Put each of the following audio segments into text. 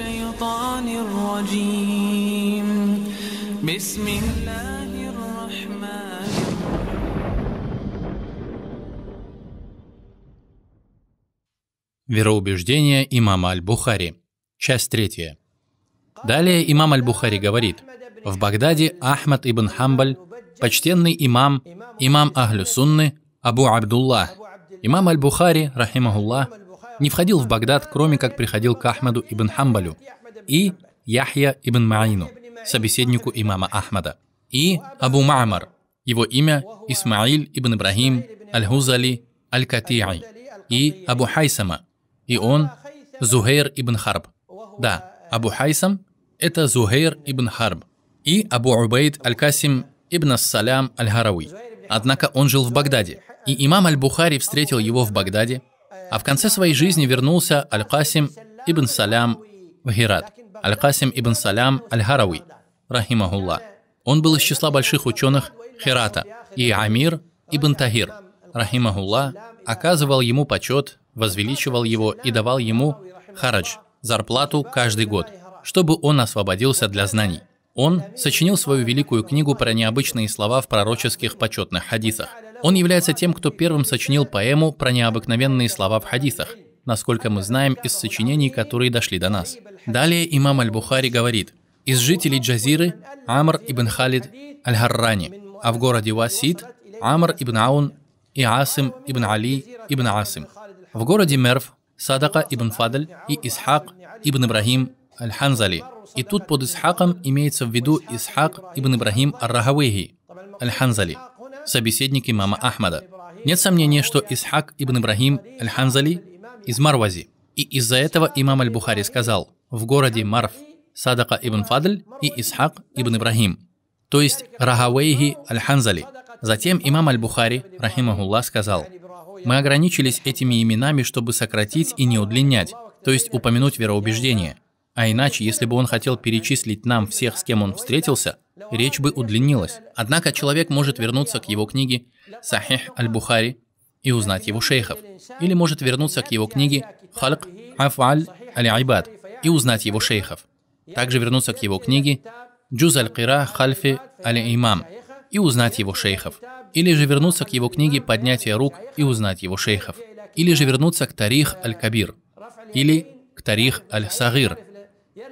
الشيطان الرجيم بسم الله الرحمن Вероубеждение имама Аль-Бухари. Часть третья. Далее имам Аль-Бухари говорит, в Багдаде Ахмад ибн Хамбаль, почтенный имам, имам Ахлю Сунны, Абу Абдуллах, имам Аль-Бухари, рахимахуллах, не входил в Багдад, кроме как приходил к Ахмаду ибн Хамбалю и Яхья ибн Маину, собеседнику имама Ахмада, и Абу Мамар, его имя Исмаиль ибн Ибрагим Аль-Хузали Аль-Кати'и, и Абу Хайсама, и он Зухейр ибн Харб. Да, Абу Хайсам – это Зухейр ибн Харб, и Абу Убейд Аль-Касим ибн Ассалям Аль-Харави. Однако он жил в Багдаде, и имам Аль-Бухари встретил его в Багдаде, а в конце своей жизни вернулся Аль-Касим ибн Салям в Хират. Аль-Касим ибн Салям Аль-Харави, рахимахулла. Он был из числа больших ученых Хирата. и Амир ибн Тагир, рахимахулла, оказывал ему почет, возвеличивал его и давал ему харадж, зарплату каждый год, чтобы он освободился для знаний. Он сочинил свою великую книгу про необычные слова в пророческих почетных хадисах. Он является тем, кто первым сочинил поэму про необыкновенные слова в хадисах, насколько мы знаем из сочинений, которые дошли до нас. Далее имам Аль-Бухари говорит, из жителей Джазиры Амр ибн Халид Аль-Харрани, а в городе Васид Амр ибн Аун и Асим ибн Али ибн Асим. В городе Мерв Садака ибн Фадль и Исхак ибн Ибрагим Аль-Ханзали. И тут под Исхаком имеется в виду Исхак ибн Ибрахим Ар-Рахавейхи, Аль-Ханзали, собеседник имама Ахмада. Нет сомнения, что Исхак ибн Ибрахим Аль-Ханзали из Марвази. И из-за этого имам Аль-Бухари сказал, в городе Марв Садака ибн Фадль и Исхак ибн Ибрахим, то есть Рахавейхи Аль-Ханзали. Затем имам Аль-Бухари, рахимахуллах, сказал, «Мы ограничились этими именами, чтобы сократить и не удлинять, то есть упомянуть вероубеждение. А иначе, если бы он хотел перечислить нам всех, с кем он встретился, речь бы удлинилась. Однако человек может вернуться к его книге «Сахих аль-Бухари» и узнать его шейхов. Или может вернуться к его книге «Халк Афаль аль-Айбад» и узнать его шейхов. Также вернуться к его книге «Джуз аль-Кира Хальфи аль-Имам» и узнать его шейхов. Или же вернуться к его книге «Поднятие рук» и узнать его шейхов. Или же вернуться к Тарих аль-Кабир. Или к Тарих аль-Сагир –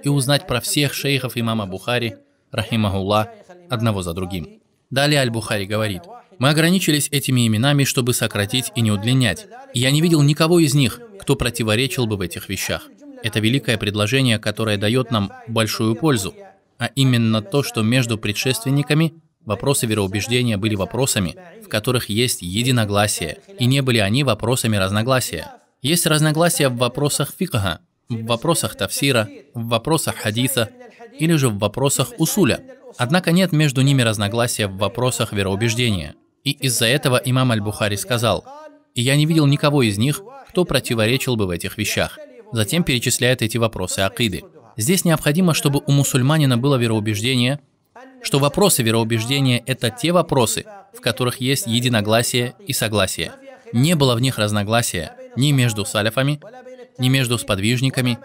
и узнать про всех шейхов имама Бухари, рахимахулла, одного за другим. Далее Аль-Бухари говорит, «Мы ограничились этими именами, чтобы сократить и не удлинять. я не видел никого из них, кто противоречил бы в этих вещах. Это великое предложение, которое дает нам большую пользу, а именно то, что между предшественниками вопросы вероубеждения были вопросами, в которых есть единогласие, и не были они вопросами разногласия. Есть разногласия в вопросах фикха, в вопросах тафсира, в вопросах хадиса или же в вопросах усуля. Однако нет между ними разногласия в вопросах вероубеждения. И из-за этого имам Аль-Бухари сказал, «И я не видел никого из них, кто противоречил бы в этих вещах». Затем перечисляет эти вопросы акиды. Здесь необходимо, чтобы у мусульманина было вероубеждение, что вопросы вероубеждения – это те вопросы, в которых есть единогласие и согласие. Не было в них разногласия ни между саляфами, ни между сподвижниками,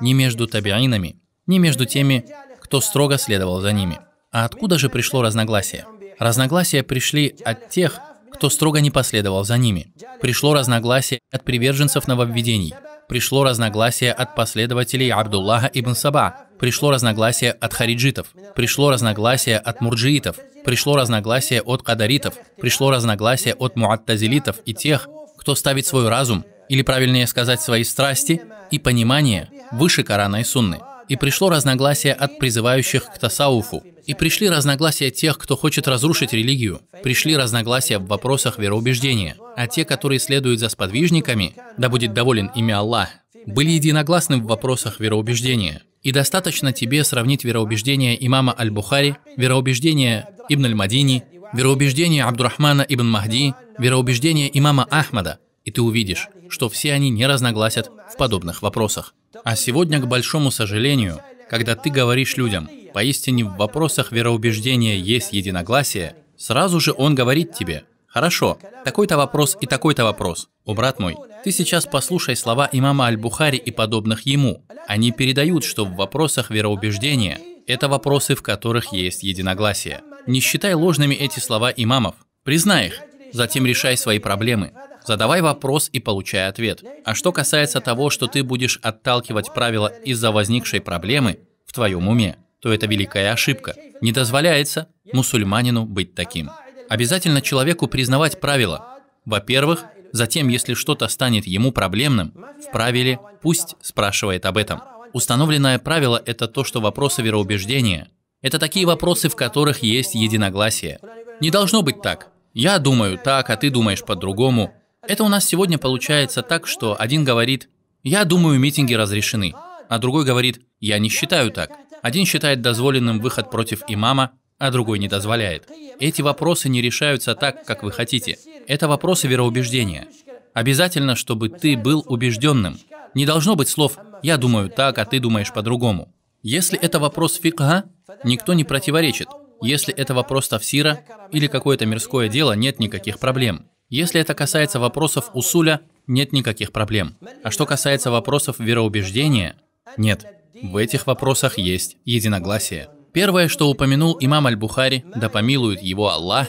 ни между табиинами, ни между теми, кто строго следовал за ними. А откуда же пришло разногласие? Разногласия пришли от тех, кто строго не последовал за ними. Пришло разногласие от приверженцев нововведений. Пришло разногласие от последователей Абдуллаха ибн Саба. Пришло разногласие от хариджитов. Пришло разногласие от мурджиитов. Пришло разногласие от кадаритов. Пришло разногласие от муаттазилитов и тех, кто ставит свой разум или правильнее сказать свои страсти и понимание выше Корана и Сунны. И пришло разногласие от призывающих к тасауфу. И пришли разногласия тех, кто хочет разрушить религию. Пришли разногласия в вопросах вероубеждения. А те, которые следуют за сподвижниками, да будет доволен имя Аллах, были единогласны в вопросах вероубеждения. И достаточно тебе сравнить вероубеждение имама Аль-Бухари, вероубеждение Ибн Аль-Мадини, вероубеждение Абдурахмана Ибн Махди, вероубеждение имама Ахмада, и ты увидишь, что все они не разногласят в подобных вопросах. А сегодня, к большому сожалению, когда ты говоришь людям, поистине в вопросах вероубеждения есть единогласие, сразу же он говорит тебе, хорошо, такой-то вопрос и такой-то вопрос. О, брат мой, ты сейчас послушай слова имама Аль-Бухари и подобных ему. Они передают, что в вопросах вероубеждения это вопросы, в которых есть единогласие. Не считай ложными эти слова имамов. Признай их, затем решай свои проблемы. Задавай вопрос и получай ответ. А что касается того, что ты будешь отталкивать правила из-за возникшей проблемы в твоем уме, то это великая ошибка. Не дозволяется мусульманину быть таким. Обязательно человеку признавать правила. Во-первых, затем, если что-то станет ему проблемным, в правиле пусть спрашивает об этом. Установленное правило – это то, что вопросы вероубеждения. Это такие вопросы, в которых есть единогласие. Не должно быть так. Я думаю так, а ты думаешь по-другому. Это у нас сегодня получается так, что один говорит «я думаю, митинги разрешены», а другой говорит «я не считаю так». Один считает дозволенным выход против имама, а другой не дозволяет. Эти вопросы не решаются так, как вы хотите. Это вопросы вероубеждения. Обязательно, чтобы ты был убежденным. Не должно быть слов «я думаю так, а ты думаешь по-другому». Если это вопрос фикха, никто не противоречит. Если это вопрос тафсира или какое-то мирское дело, нет никаких проблем. Если это касается вопросов усуля, нет никаких проблем. А что касается вопросов вероубеждения, нет. В этих вопросах есть единогласие. Первое, что упомянул имам Аль-Бухари, да помилует его Аллах,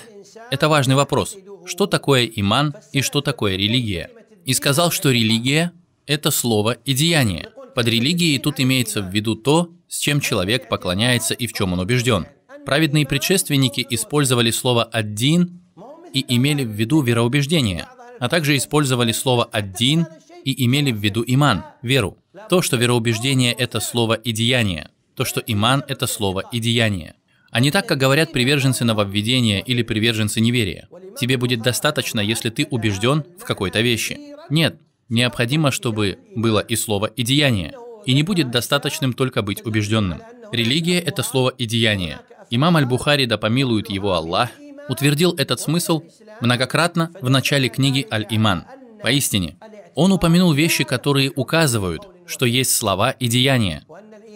это важный вопрос. Что такое иман и что такое религия? И сказал, что религия – это слово и деяние. Под религией тут имеется в виду то, с чем человек поклоняется и в чем он убежден. Праведные предшественники использовали слово «аддин» и имели в виду вероубеждение, а также использовали слово «аддин» и имели в виду иман, веру. То, что вероубеждение – это слово и деяние, то, что иман – это слово и деяние. А не так, как говорят приверженцы нововведения или приверженцы неверия. Тебе будет достаточно, если ты убежден в какой-то вещи. Нет, необходимо, чтобы было и слово, и деяние. И не будет достаточным только быть убежденным. Религия – это слово и деяние. Имам Аль-Бухари, да помилует его Аллах, утвердил этот смысл многократно в начале книги Аль-Иман. Поистине, он упомянул вещи, которые указывают, что есть слова и деяния,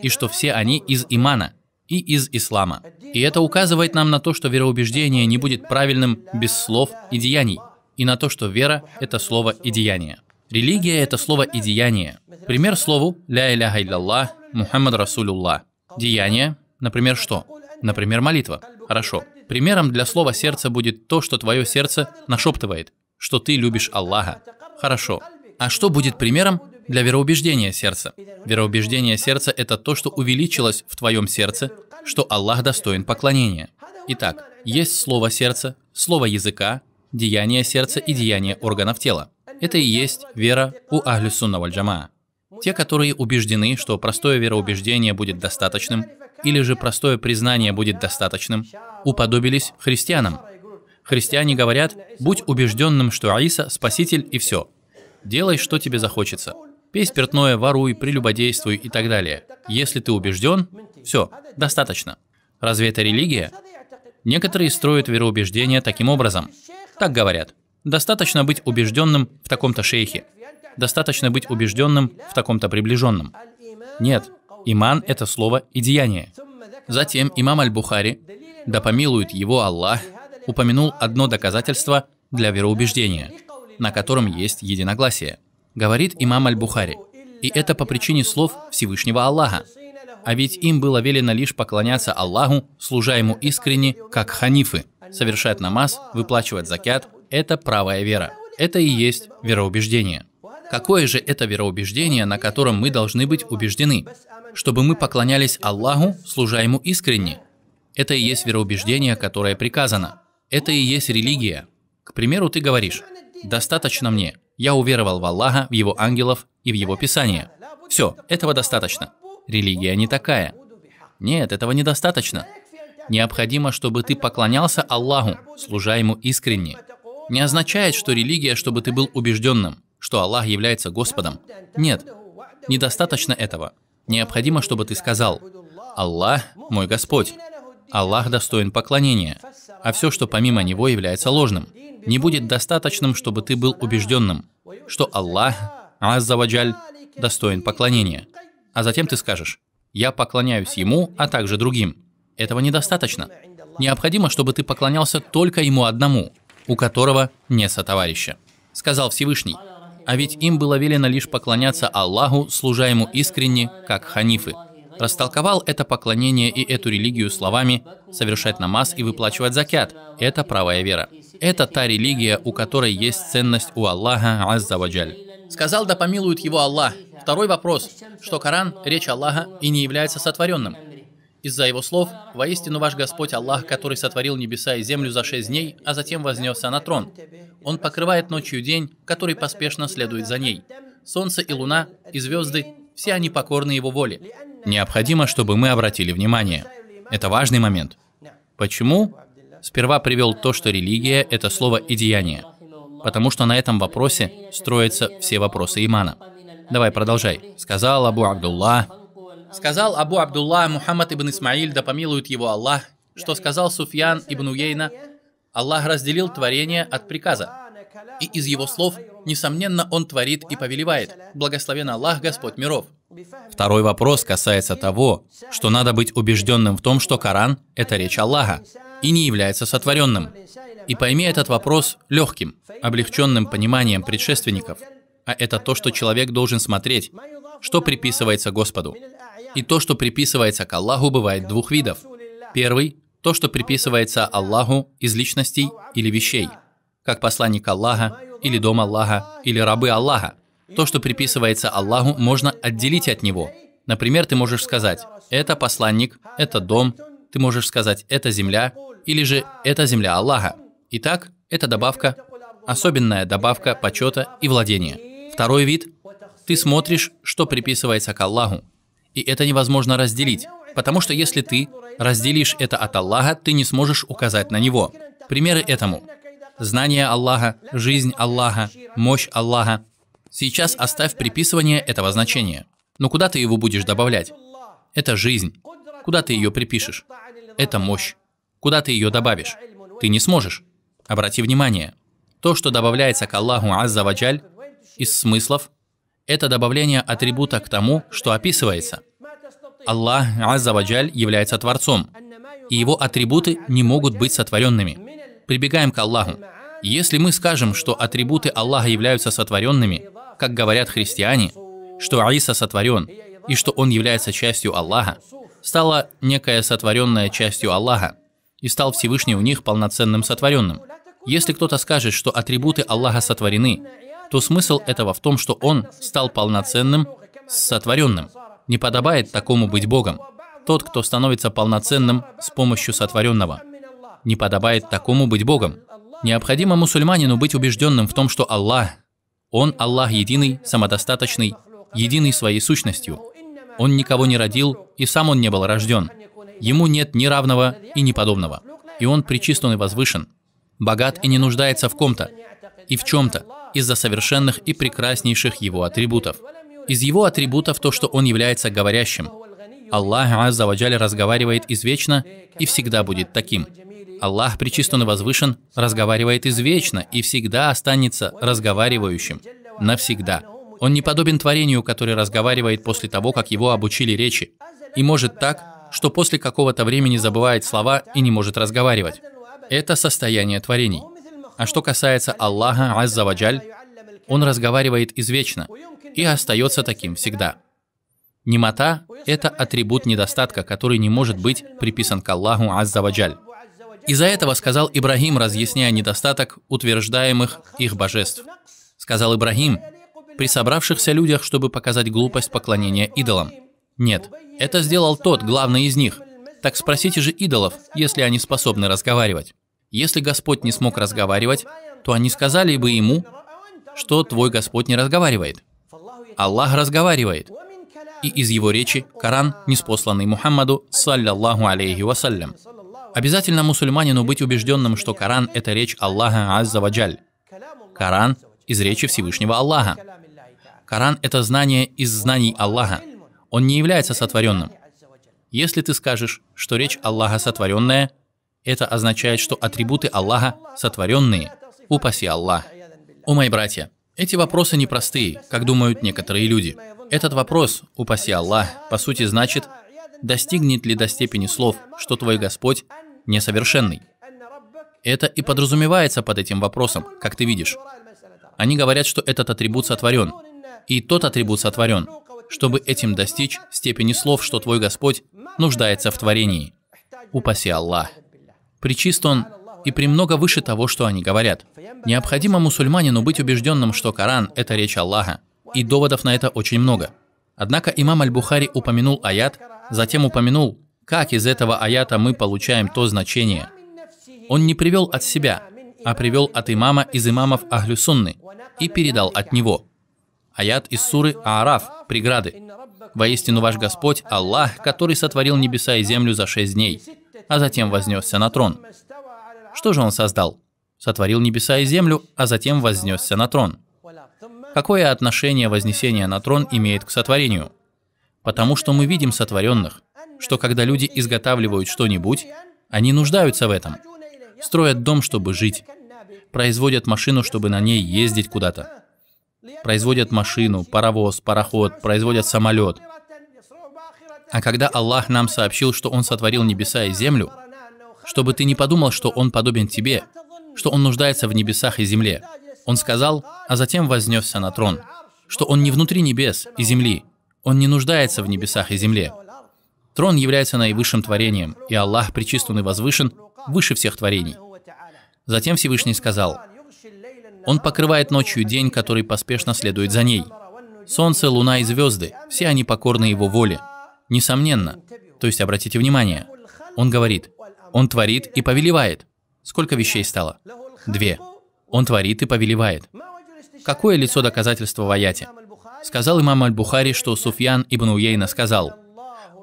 и что все они из имана и из ислама. И это указывает нам на то, что вероубеждение не будет правильным без слов и деяний, и на то, что вера – это слово и деяние. Религия – это слово и деяние. Пример слову «Ля иляха илляллах» Мухаммад Расулюллах. Деяние, например, что? Например, молитва. Хорошо. Примером для слова «сердце» будет то, что твое сердце нашептывает, что ты любишь Аллаха. Хорошо. А что будет примером для вероубеждения сердца? Вероубеждение сердца – это то, что увеличилось в твоем сердце, что Аллах достоин поклонения. Итак, есть слово сердца, слово языка, деяние сердца и деяние органов тела. Это и есть вера у Ахлюс-Сунна Вальджамаа. Те, которые убеждены, что простое вероубеждение будет достаточным, или же простое признание будет достаточным, уподобились христианам. Христиане говорят, будь убежденным, что Аиса – спаситель и все. Делай, что тебе захочется. Пей спиртное, воруй, прелюбодействуй и так далее. Если ты убежден, все, достаточно. Разве это религия? Некоторые строят вероубеждения таким образом. Так говорят. Достаточно быть убежденным в таком-то шейхе. Достаточно быть убежденным в таком-то приближенном. Нет, Иман – это слово и деяние. Затем имам Аль-Бухари, да помилует его Аллах, упомянул одно доказательство для вероубеждения, на котором есть единогласие. Говорит имам Аль-Бухари, и это по причине слов Всевышнего Аллаха. А ведь им было велено лишь поклоняться Аллаху, служа ему искренне, как ханифы. Совершать намаз, выплачивать закят – это правая вера. Это и есть вероубеждение. Какое же это вероубеждение, на котором мы должны быть убеждены? чтобы мы поклонялись Аллаху, служа Ему искренне. Это и есть вероубеждение, которое приказано. Это и есть религия. К примеру, ты говоришь, «Достаточно мне. Я уверовал в Аллаха, в Его ангелов и в Его Писание». Все, этого достаточно. Религия не такая. Нет, этого недостаточно. Необходимо, чтобы ты поклонялся Аллаху, служа Ему искренне. Не означает, что религия, чтобы ты был убежденным, что Аллах является Господом. Нет, недостаточно этого. Необходимо, чтобы ты сказал, «Аллах – мой Господь, Аллах достоин поклонения, а все, что помимо Него является ложным, не будет достаточным, чтобы ты был убежденным, что Аллах, Аззаваджаль, достоин поклонения. А затем ты скажешь, «Я поклоняюсь Ему, а также другим». Этого недостаточно. Необходимо, чтобы ты поклонялся только Ему одному, у которого нет сотоварища. Сказал Всевышний, а ведь им было велено лишь поклоняться Аллаху, служа ему искренне, как ханифы. Растолковал это поклонение и эту религию словами «совершать намаз и выплачивать закят» – это правая вера. Это та религия, у которой есть ценность у Аллаха Аззаваджаль. Сказал, да помилует его Аллах. Второй вопрос, что Коран – речь Аллаха и не является сотворенным. Из-за его слов, «Воистину ваш Господь Аллах, который сотворил небеса и землю за шесть дней, а затем вознесся на трон. Он покрывает ночью день, который поспешно следует за ней. Солнце и луна, и звезды, все они покорны его воле». Необходимо, чтобы мы обратили внимание. Это важный момент. Почему? Сперва привел то, что религия – это слово и деяние. Потому что на этом вопросе строятся все вопросы имана. Давай, продолжай. Сказал Абу Абдулла, Сказал Абу Абдулла Мухаммад ибн Исмаиль, да помилует его Аллах, что сказал Суфьян ибн Уейна, Аллах разделил творение от приказа. И из его слов, несомненно, он творит и повелевает. Благословен Аллах, Господь миров. Второй вопрос касается того, что надо быть убежденным в том, что Коран – это речь Аллаха и не является сотворенным. И пойми этот вопрос легким, облегченным пониманием предшественников. А это то, что человек должен смотреть, что приписывается Господу. И то, что приписывается к Аллаху, бывает двух видов. Первый – то, что приписывается Аллаху из личностей или вещей, как посланник Аллаха, или дом Аллаха, или рабы Аллаха. То, что приписывается Аллаху, можно отделить от него. Например, ты можешь сказать «это посланник», «это дом», ты можешь сказать «это земля», или же «это земля Аллаха». Итак, это добавка, особенная добавка почета и владения. Второй вид – ты смотришь, что приписывается к Аллаху, и это невозможно разделить, потому что если ты разделишь это от Аллаха, ты не сможешь указать на него. Примеры этому. Знание Аллаха, жизнь Аллаха, мощь Аллаха. Сейчас оставь приписывание этого значения. Но куда ты его будешь добавлять? Это жизнь. Куда ты ее припишешь? Это мощь. Куда ты ее добавишь? Ты не сможешь. Обрати внимание. То, что добавляется к Аллаху Аззаваджаль, из смыслов, это добавление атрибута к тому, что описывается. Аллах Аззаваджаль является Творцом, и его атрибуты не могут быть сотворенными. Прибегаем к Аллаху. Если мы скажем, что атрибуты Аллаха являются сотворенными, как говорят христиане, что Аиса сотворен и что он является частью Аллаха, стала некая сотворенная частью Аллаха и стал Всевышний у них полноценным сотворенным. Если кто-то скажет, что атрибуты Аллаха сотворены, то смысл этого в том, что он стал полноценным сотворенным. Не подобает такому быть Богом. Тот, кто становится полноценным с помощью сотворенного. Не подобает такому быть Богом. Необходимо мусульманину быть убежденным в том, что Аллах, Он Аллах единый, самодостаточный, единый своей сущностью. Он никого не родил, и сам он не был рожден. Ему нет ни равного и ни подобного. И он причислен и возвышен. Богат и не нуждается в ком-то и в чем-то, из-за совершенных и прекраснейших его атрибутов. Из его атрибутов то, что он является говорящим. Аллах Аззаваджаль разговаривает извечно и всегда будет таким. Аллах причистан и возвышен, разговаривает извечно и всегда останется разговаривающим. Навсегда. Он не подобен творению, которое разговаривает после того, как его обучили речи. И может так, что после какого-то времени забывает слова и не может разговаривать. Это состояние творений. А что касается Аллаха, Аззаваджаль, Он разговаривает извечно и остается таким всегда. Немота – это атрибут недостатка, который не может быть приписан к Аллаху Аззаваджаль. Из-за этого сказал Ибрагим, разъясняя недостаток утверждаемых их божеств. Сказал Ибрагим, при собравшихся людях, чтобы показать глупость поклонения идолам. Нет, это сделал тот, главный из них. Так спросите же идолов, если они способны разговаривать. Если Господь не смог разговаривать, то они сказали бы ему, что твой Господь не разговаривает. Аллах разговаривает. И из его речи Коран, неспосланный Мухаммаду, саллиллаху алейхи вассалям. Обязательно мусульманину быть убежденным, что Коран – это речь Аллаха Аззаваджаль. Коран – из речи Всевышнего Аллаха. Коран – это знание из знаний Аллаха. Он не является сотворенным. Если ты скажешь, что речь Аллаха сотворенная, это означает, что атрибуты Аллаха сотворенные. Упаси Аллах. О мои братья, эти вопросы непростые, как думают некоторые люди. Этот вопрос, упаси Аллах, по сути значит, достигнет ли до степени слов, что твой Господь несовершенный. Это и подразумевается под этим вопросом, как ты видишь. Они говорят, что этот атрибут сотворен, и тот атрибут сотворен, чтобы этим достичь степени слов, что твой Господь нуждается в творении. Упаси Аллах причист он и премного выше того, что они говорят. Необходимо мусульманину быть убежденным, что Коран – это речь Аллаха, и доводов на это очень много. Однако имам Аль-Бухари упомянул аят, затем упомянул, как из этого аята мы получаем то значение. Он не привел от себя, а привел от имама из имамов Ахлюсунны и передал от него. Аят из суры Аараф, преграды. «Воистину ваш Господь, Аллах, который сотворил небеса и землю за шесть дней, а затем вознесся на трон. Что же он создал? Сотворил небеса и землю, а затем вознесся на трон. Какое отношение вознесения на трон имеет к сотворению? Потому что мы видим сотворенных, что когда люди изготавливают что-нибудь, они нуждаются в этом. Строят дом, чтобы жить. Производят машину, чтобы на ней ездить куда-то. Производят машину, паровоз, пароход, производят самолет – а когда Аллах нам сообщил, что Он сотворил небеса и землю, чтобы ты не подумал, что Он подобен тебе, что Он нуждается в небесах и земле. Он сказал, а затем вознесся на трон, что Он не внутри небес и земли, Он не нуждается в небесах и земле. Трон является наивысшим творением, и Аллах причислен и возвышен выше всех творений. Затем Всевышний сказал, «Он покрывает ночью день, который поспешно следует за ней. Солнце, луна и звезды, все они покорны его воле, Несомненно. То есть, обратите внимание, он говорит, он творит и повелевает. Сколько вещей стало? Две. Он творит и повелевает. Какое лицо доказательства в аяте? Сказал имам Аль-Бухари, что Суфьян ибн Уейна сказал,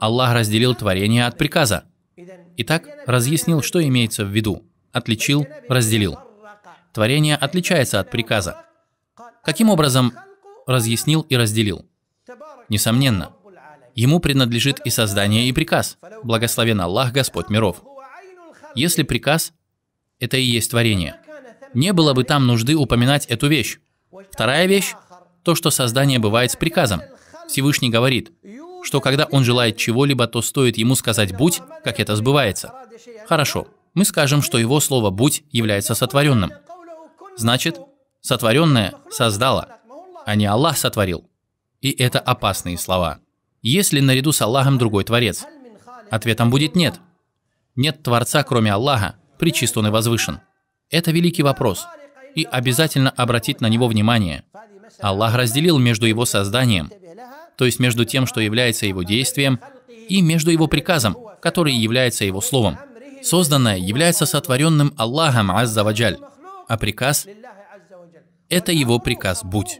«Аллах разделил творение от приказа». Итак, разъяснил, что имеется в виду. Отличил, разделил. Творение отличается от приказа. Каким образом разъяснил и разделил? Несомненно, Ему принадлежит и создание, и приказ. Благословен Аллах, Господь миров. Если приказ – это и есть творение. Не было бы там нужды упоминать эту вещь. Вторая вещь – то, что создание бывает с приказом. Всевышний говорит, что когда он желает чего-либо, то стоит ему сказать «будь», как это сбывается. Хорошо, мы скажем, что его слово «будь» является сотворенным. Значит, сотворенное создало, а не Аллах сотворил. И это опасные слова. Есть ли наряду с Аллахом другой Творец? Ответом будет нет. Нет Творца, кроме Аллаха, причист он и возвышен. Это великий вопрос, и обязательно обратить на него внимание. Аллах разделил между его созданием, то есть между тем, что является его действием, и между его приказом, который является его словом. Созданное является сотворенным Аллахом Аззаваджаль, а приказ – это его приказ «Будь».